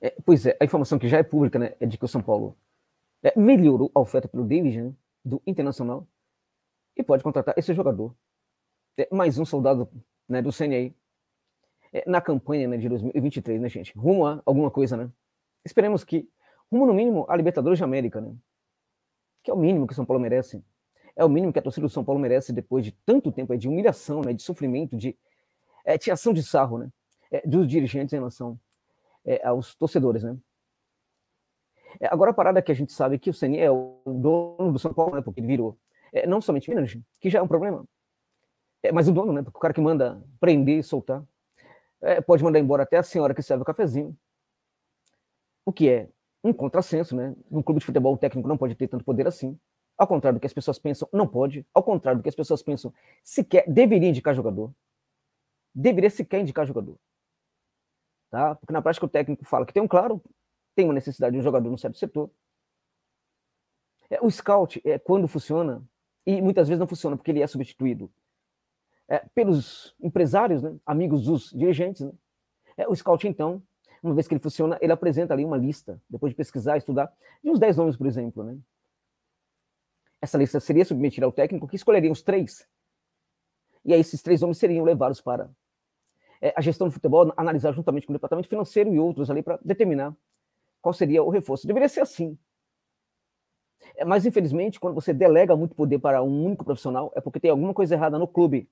É, pois é, a informação que já é pública né, é de que o São Paulo é, melhorou a oferta pelo David, né, do Internacional e pode contratar esse jogador. É, mais um soldado né, do CNI é, na campanha né, de 2023, né, gente? Rumo a alguma coisa, né? Esperemos que, rumo no mínimo, a Libertadores de América, né? Que é o mínimo que o São Paulo merece. É o mínimo que a torcida do São Paulo merece depois de tanto tempo é, de humilhação, né, de sofrimento, de é, de sarro né, é, dos dirigentes em relação é, aos é, torcedores, né? É, agora, a parada que a gente sabe é que o Ceni é o dono do São Paulo, né, porque ele virou, é, não somente Minas, que já é um problema, é, mas o dono, né, porque o cara que manda prender e soltar, é, pode mandar embora até a senhora que serve o cafezinho, o que é um contrassenso, né? Um clube de futebol, o técnico não pode ter tanto poder assim, ao contrário do que as pessoas pensam, não pode, ao contrário do que as pessoas pensam, sequer deveria indicar jogador, deveria sequer indicar jogador tá? Porque na prática o técnico fala que tem um claro, tem uma necessidade de um jogador num certo setor. É, o scout é quando funciona e muitas vezes não funciona porque ele é substituído é, pelos empresários, né? amigos dos dirigentes. Né? É, o scout então, uma vez que ele funciona, ele apresenta ali uma lista, depois de pesquisar, estudar, de uns 10 nomes, por exemplo, né? Essa lista seria submetida ao técnico que escolheria os três. E aí esses três nomes seriam levados para é, a gestão do futebol, analisar juntamente com o departamento financeiro e outros ali para determinar qual seria o reforço. Deveria ser assim. É, mas, infelizmente, quando você delega muito poder para um único profissional, é porque tem alguma coisa errada no clube.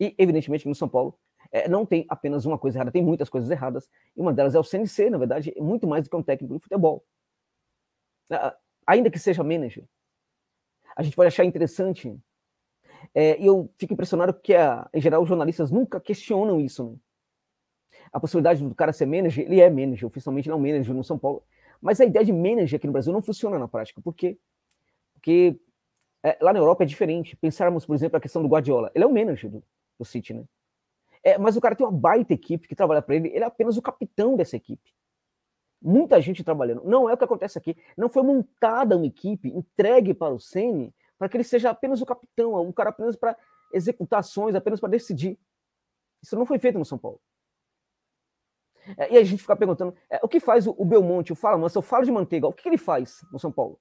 E, evidentemente, no São Paulo, é, não tem apenas uma coisa errada, tem muitas coisas erradas. E uma delas é o CNC, na verdade, muito mais do que um técnico de futebol. ainda que seja manager. A gente pode achar interessante é, e eu fico impressionado porque, a, ah, em geral, os jornalistas nunca questionam isso. Né? A possibilidade do cara ser manager, ele é manager, oficialmente não é um manager no São Paulo. Mas a ideia de manager aqui no Brasil não funciona na prática. Por quê? Porque é, lá na Europa é diferente. Pensarmos, por exemplo, a questão do Guardiola. Ele é o manager do, do City, né? É, mas o cara tem uma baita equipe que trabalha para ele, ele é apenas o capitão dessa equipe. Muita gente trabalhando. Não é o que acontece aqui. Não foi montada uma equipe entregue para o Sene para que ele seja apenas o capitão, um cara apenas para executar ações, apenas para decidir. Isso não foi feito no São Paulo. É, e a gente fica perguntando, é, o que faz o, o Belmonte, o Fala Mansa, o Fala de Manteiga, o que, que, ele faz no São Paulo?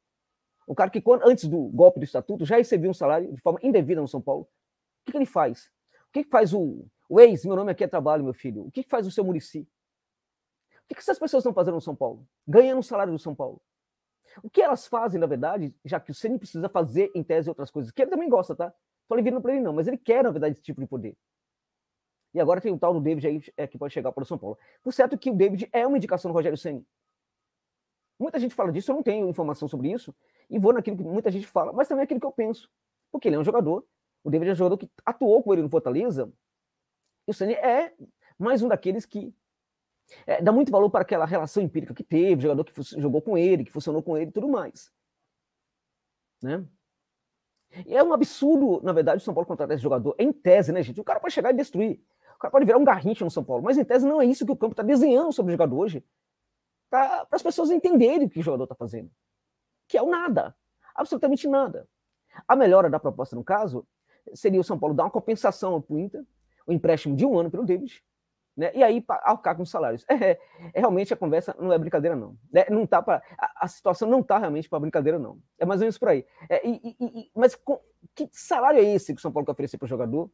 O cara que quando, antes do golpe do estatuto já recebia um salário de forma indevida no São Paulo. O que, que ele faz? O que, que faz o, o, ex, meu nome aqui é trabalho, meu filho? O que, faz o seu Murici? O que, essas pessoas estão fazendo no São Paulo? Ganhando o salário do São Paulo. O que elas fazem, na verdade, já que o Ceni precisa fazer, em tese, outras coisas, que ele também gosta, tá? Falei ali virando pra ele não, mas ele quer, na verdade, esse tipo de poder. E agora tem o tal do David aí é, que pode chegar para o São Paulo. Por certo que o David é uma indicação do Rogério Ceni. Muita gente fala disso, eu não tenho informação sobre isso, e vou naquilo que muita gente fala, mas também é aquilo que eu penso. Porque ele é um jogador, o David é um jogador que atuou com ele no Fortaleza, e o Ceni é mais um daqueles que é, dá muito valor para aquela relação empírica que teve, jogador que jogou com ele, que funcionou com ele e tudo mais. Né? E é um absurdo, na verdade, o São Paulo contratar esse jogador, em tese, né, gente? O cara pode chegar e destruir. O cara pode virar um garrincha no São Paulo, mas em tese não é isso que o campo está desenhando sobre o jogador hoje. Para as pessoas entenderem o que o jogador está fazendo. Que é o nada. Absolutamente nada. A melhora da proposta, no caso, seria o São Paulo dar uma compensação ao Inter, o um empréstimo de um ano pelo David, né? E aí alcar com salários. É, é, realmente a conversa não é brincadeira, não. É, não tá pra, a, a situação não está realmente para brincadeira, não. É mais ou menos por aí. É, e, e, e, mas com, que salário é esse que o São Paulo quer oferecer para o jogador?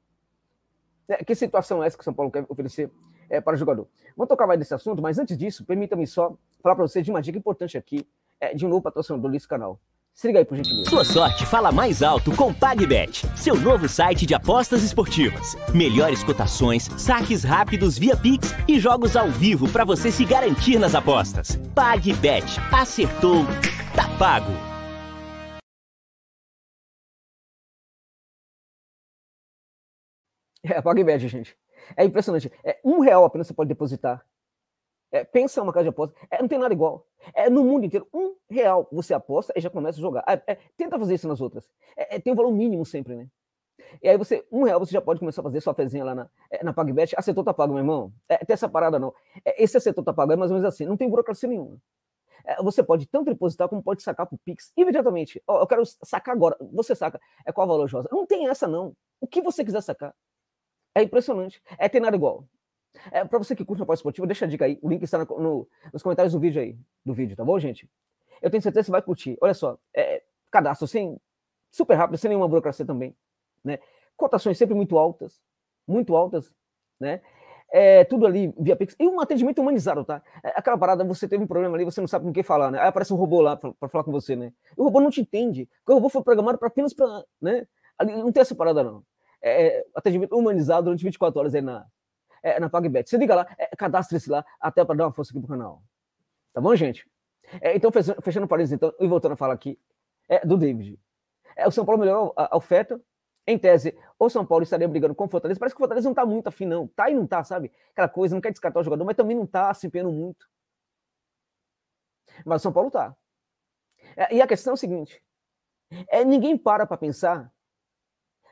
É, que situação é essa que o São Paulo quer oferecer é, para o jogador? Vamos tocar mais nesse assunto, mas antes disso, permita-me só falar para vocês de uma dica importante aqui, é, de um novo patrocinador desse canal. Se liga aí, por gentileza. Sua sorte fala mais alto com PagBet, seu novo site de apostas esportivas. Melhores cotações, saques rápidos via Pix e jogos ao vivo para você se garantir nas apostas. PagBet. Acertou, tá pago. É, PagBet, gente. É impressionante. É um real apenas você pode depositar é, pensa uma casa de aposta. É, não tem nada igual. É no mundo inteiro. Um real você aposta e já começa a jogar. É, é tenta fazer isso nas outras. É, é, tem um valor mínimo sempre, né? E aí você, um real, você já pode começar a fazer sua fezinha lá na, na PagBet. Acertou, tá pago, meu irmão. É, tem essa parada, não. esse acertou, tá pago é mais ou menos assim. Não tem burocracia nenhuma. você pode tanto depositar como pode sacar pro Pix imediatamente. Oh, eu quero sacar agora. Você saca. É qual a valor, Josa? Não tem essa, não. O que você quiser sacar. É impressionante. É, tem nada igual. É, para você que curte o parte deixa a dica aí. O link está no, no, nos comentários do vídeo aí. Do vídeo, tá bom, gente? Eu tenho certeza que você vai curtir. Olha só, é, cadastro sem super rápido, sem nenhuma burocracia também. Né? Cotações sempre muito altas, muito altas, né? É, tudo ali via Pix. E um atendimento humanizado, tá? É, aquela parada, você teve um problema ali, você não sabe com quem falar, né? Aí aparece um robô lá para falar com você, né? E o robô não te entende, porque o robô foi programado pra, apenas pra. Né? Ali, não tem essa parada, não. É, é atendimento humanizado durante 24 horas aí na, é, na PagBet. Se liga lá, é, cadastre-se lá, até para dar uma força aqui pro canal. Tá bom, gente? É, então, fechando, fechando o parênteses, então, e voltando a falar aqui, é, do David. É, o São Paulo melhorou a, a oferta, em tese, o São Paulo estaria brigando com o Fortaleza. Parece que o Fortaleza não tá muito afim, não. Tá e não tá, sabe? Aquela coisa, não quer descartar o jogador, mas também não tá se empenhando muito. Mas o São Paulo tá. É, e a questão é o seguinte: é, ninguém para para pensar.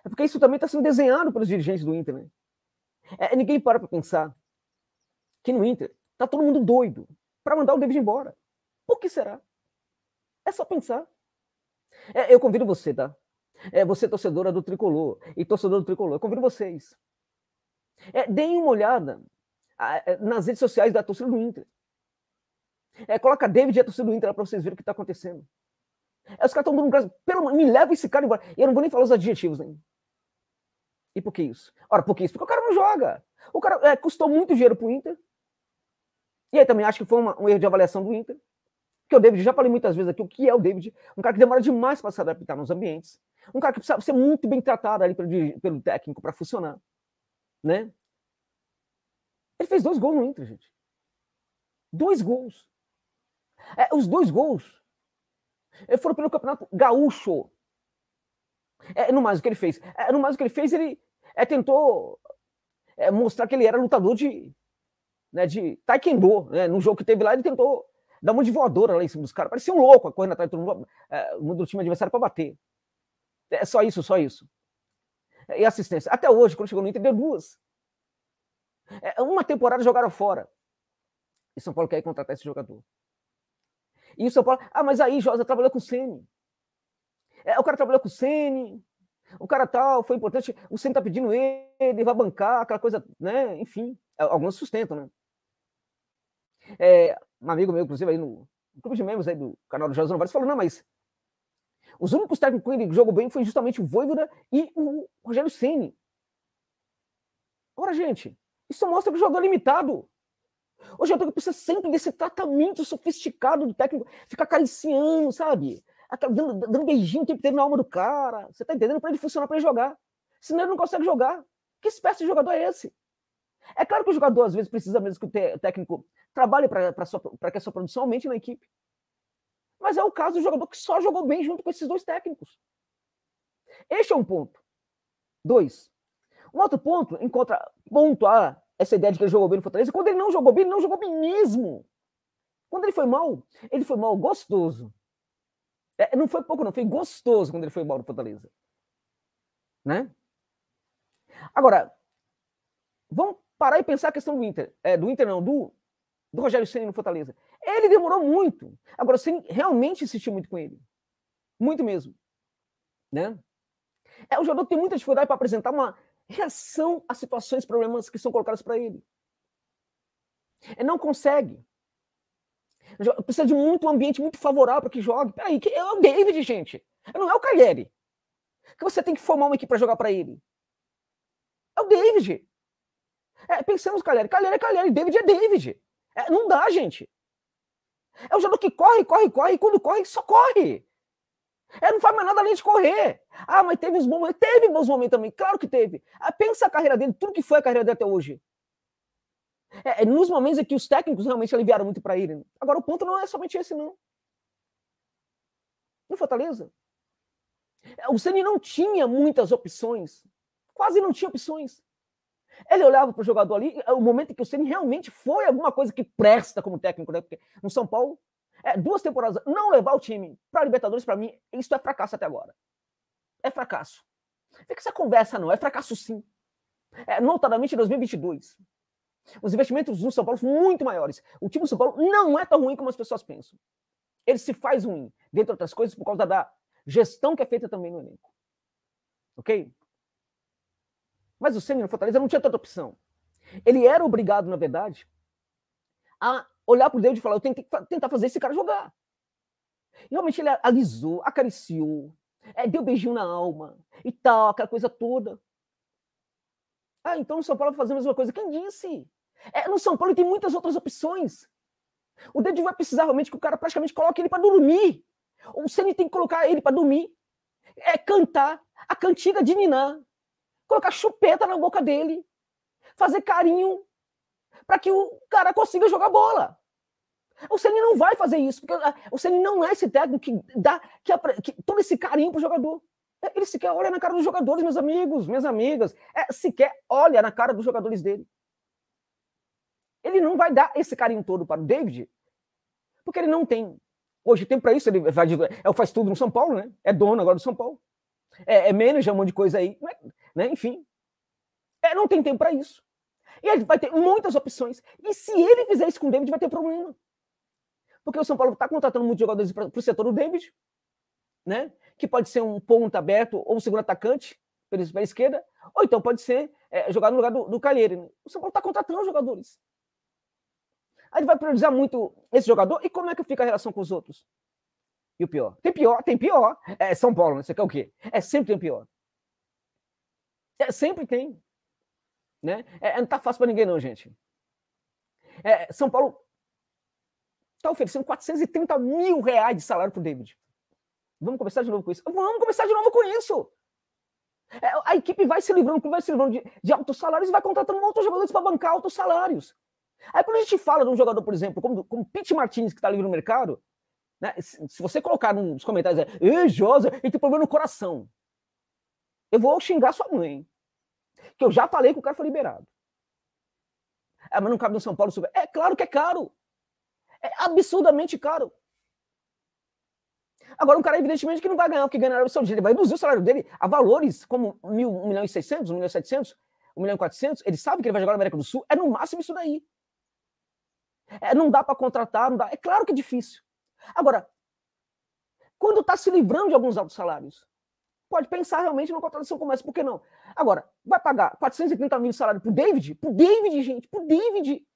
É porque isso também está sendo desenhado pelos dirigentes do Inter, né? É, é, ninguém para para pensar que no Inter tá todo mundo doido para mandar o David embora. Por que será? É só pensar. É, eu convido você, tá? É, você, é torcedora do Tricolor e torcedor do Tricolor, eu convido vocês. É, deem uma olhada é, nas redes sociais da torcida do Inter. É, coloca David e a torcida do Inter lá pra vocês verem o que tá acontecendo. É, os caras estão dando um pelo me leva esse cara embora. Eu não vou nem falar os adjetivos, nem. E por que isso? Ora, por que isso? Porque o cara não joga. O cara é, custou muito dinheiro pro Inter. E aí também acho que foi uma, um erro de avaliação do Inter. Que o David, já falei muitas vezes aqui o que é o David. Um cara que demora demais para se adaptar nos ambientes. Um cara que precisa ser muito bem tratado ali pelo, pelo técnico para funcionar. Né? Ele fez dois gols no Inter, gente. Dois gols. É, os dois gols foram pelo Campeonato Gaúcho. É, no mais o que ele fez. É, no mais o que ele fez, ele é, tentou é, mostrar que ele era lutador de, né, de taekwondo, né? Num jogo que teve lá, ele tentou dar uma de voadora lá em cima dos caras. Parecia um louco, correndo atrás de todo mundo, é, do time adversário para bater. É só isso, só isso. É, e assistência. Até hoje, quando chegou no Inter, deu duas. É, uma temporada jogaram fora. E São Paulo quer contratar esse jogador. E o São Paulo... Ah, mas aí José trabalhou com o Sene. É, o cara trabalhou com o Sene, o cara tal foi importante, o Senna tá pedindo ele, ele vai bancar, aquela coisa, né? Enfim, é, alguns sustentam, né? É, um amigo meu, inclusive, aí no, no grupo de membros aí do canal do José Novares, falou: não, mas os únicos técnicos que ele jogou bem foi justamente o Voivoda e o Rogério Ceni. Ora, gente, isso mostra que o jogador é limitado. É o que precisa sempre desse tratamento sofisticado do técnico, ficar cariciando, sabe? dando, dando beijinho o tempo inteiro na alma do cara. Você tá entendendo? Para ele funcionar, para ele jogar. Senão ele não consegue jogar. Que espécie de jogador é esse? É claro que o jogador, às vezes, precisa mesmo que o, te, o técnico trabalhe para que a sua produção aumente na equipe. Mas é o caso do jogador que só jogou bem junto com esses dois técnicos. Este é um ponto. Dois. Um outro ponto, encontra ponto A, essa ideia de que ele jogou bem no Fortaleza. Quando ele não jogou bem, ele não jogou bem mesmo. Quando ele foi mal, ele foi mal gostoso. É, não foi pouco, não. Foi gostoso quando ele foi embora do Fortaleza. Né? Agora, vamos parar e pensar a questão do Inter. É, do Inter não, do, do Rogério Senna no Fortaleza. Ele demorou muito. Agora, sim, Senna realmente insistiu muito com ele. Muito mesmo. Né? É um jogador que tem muita dificuldade para apresentar uma reação a situações, problemas que são colocados para ele. Ele não consegue. Precisa de muito um ambiente muito favorável para que jogue. Peraí, que é o David, gente. Não é o Calheri. Que você tem que formar uma equipe para jogar para ele. É o David. É, pensemos Calheri. Calheri é Calheri. David é David. É, não dá, gente. É o jogador que corre, corre, corre. E quando corre, só corre. É, não faz mais nada além de correr. Ah, mas teve os bons momentos. Teve bons momentos também. Claro que teve. Ah, pensa a carreira dele, tudo que foi a carreira dele até hoje. É, é, nos momentos em que os técnicos realmente aliviaram muito para ele. Agora, o ponto não é somente esse, não. No Fortaleza. É, o Ceni não tinha muitas opções. Quase não tinha opções. Ele olhava para o jogador ali, é, o momento em que o Ceni realmente foi alguma coisa que presta como técnico, né? Porque no São Paulo, é, duas temporadas, não levar o time para Libertadores, para mim, isso é fracasso até agora. É fracasso. Fica essa conversa, não. É fracasso sim. É, notadamente em 2022. Os investimentos no São Paulo são muito maiores. O time do São Paulo não é tão ruim como as pessoas pensam. Ele se faz ruim, dentre outras coisas, por causa da gestão que é feita também no elenco. Ok? Mas o Senna no Fortaleza não tinha tanta opção. Ele era obrigado, na verdade, a olhar para o Deus e falar: eu tenho que tentar fazer esse cara jogar. E realmente ele alisou, acariciou, é, deu beijinho na alma e tal, aquela coisa toda. Ah, então o São Paulo vai fazer a mesma coisa. Quem disse? É, no São Paulo tem muitas outras opções. O David vai precisar realmente que o cara praticamente coloque ele para dormir. O Ceni tem que colocar ele para dormir. É cantar a cantiga de Niná. Colocar chupeta na boca dele. Fazer carinho para que o cara consiga jogar bola. O Ceni não vai fazer isso, porque ah, o Ceni não é esse técnico que dá que, que todo esse carinho pro jogador. É, ele sequer olha na cara dos jogadores, meus amigos, minhas amigas. É, sequer olha na cara dos jogadores dele. Ele não vai dar esse carinho todo para o David, porque ele não tem. Hoje tem para isso, ele faz, é faz tudo no São Paulo, né? É dono agora do São Paulo. É, é manager, um monte de coisa aí. Né? né? Enfim. É, não tem tempo para isso. E ele vai ter muitas opções. E se ele fizer isso com o David, vai ter problema. Porque o São Paulo está contratando muitos jogadores para o setor do David, né? que pode ser um ponto aberto ou um segundo atacante pela, esquerda, ou então pode ser é, jogar no lugar do, do Calheiro. O São Paulo está contratando jogadores a ele vai priorizar muito esse jogador. E como é que fica a relação com os outros? E o pior? Tem pior, tem pior. É São Paulo, né? Você quer o quê? É sempre tem pior. É, sempre tem. Né? É, não tá fácil para ninguém, não, gente. É, São Paulo tá oferecendo 430 mil reais de salário pro David. Vamos começar de novo com isso. Vamos começar de novo com isso. É, a equipe vai se livrando, vai se livrando de, de altos salários e vai contratando outros jogadores para bancar altos salários. Aí quando a gente fala de um jogador, por exemplo, como, como Pete Martinez, que está livre no mercado, né, se, se você colocar nos comentários, é, Josa, ele tem problema no coração. Eu vou xingar sua mãe. Que eu já falei que o cara foi liberado. É, mas não cabe no São Paulo. É claro que é caro. É absurdamente caro. Agora, um cara, evidentemente, que não vai ganhar o que ganha na Arábia Saudita. Ele vai reduzir o salário dele a valores como 1 milhão e 600, 1 milhão e 700, 1 milhão e 400. Ele sabe que ele vai jogar na América do Sul. É no máximo isso daí. É, não dá para contratar, não dá. É claro que é difícil. Agora, quando está se livrando de alguns altos salários, pode pensar realmente numa contratação como essa, por que não? Agora, vai pagar 430 mil de salário pro David? Pro David, gente, pro David.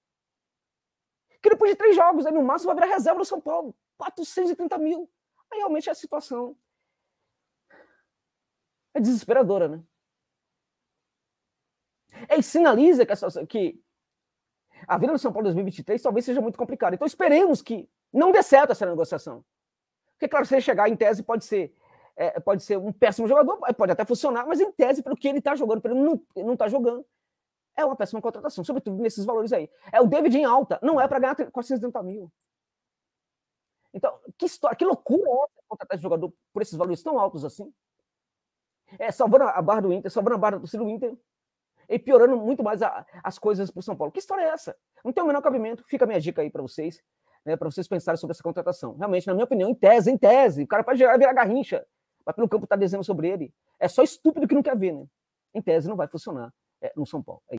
Que depois de três jogos, aí no máximo vai virar reserva do São Paulo. 430 mil. Aí realmente é a situação é desesperadora, né? É, e sinaliza que, que a vida do São Paulo 2023 talvez seja muito complicada. Então esperemos que não dê certo essa negociação. Porque, claro, se ele chegar em tese, pode ser, é, pode ser um péssimo jogador, pode até funcionar, mas em tese, pelo que ele está jogando, pelo não, ele não está jogando, é uma péssima contratação, sobretudo nesses valores aí. É o David em alta, não é para ganhar 430 mil. Então, que história, que loucura é contratar esse jogador por esses valores tão altos assim? É, salvando a barra do Inter, salvando a barra do Ciro do Inter, e piorando muito mais a, as coisas para o São Paulo. Que história é essa? Não tem o menor cabimento. Fica a minha dica aí para vocês, né, para vocês pensarem sobre essa contratação. Realmente, na minha opinião, em tese, em tese, o cara pode gerar, virar garrincha, mas pelo campo está desenhando sobre ele. É só estúpido que não quer ver, né? Em tese, não vai funcionar é, no São Paulo. É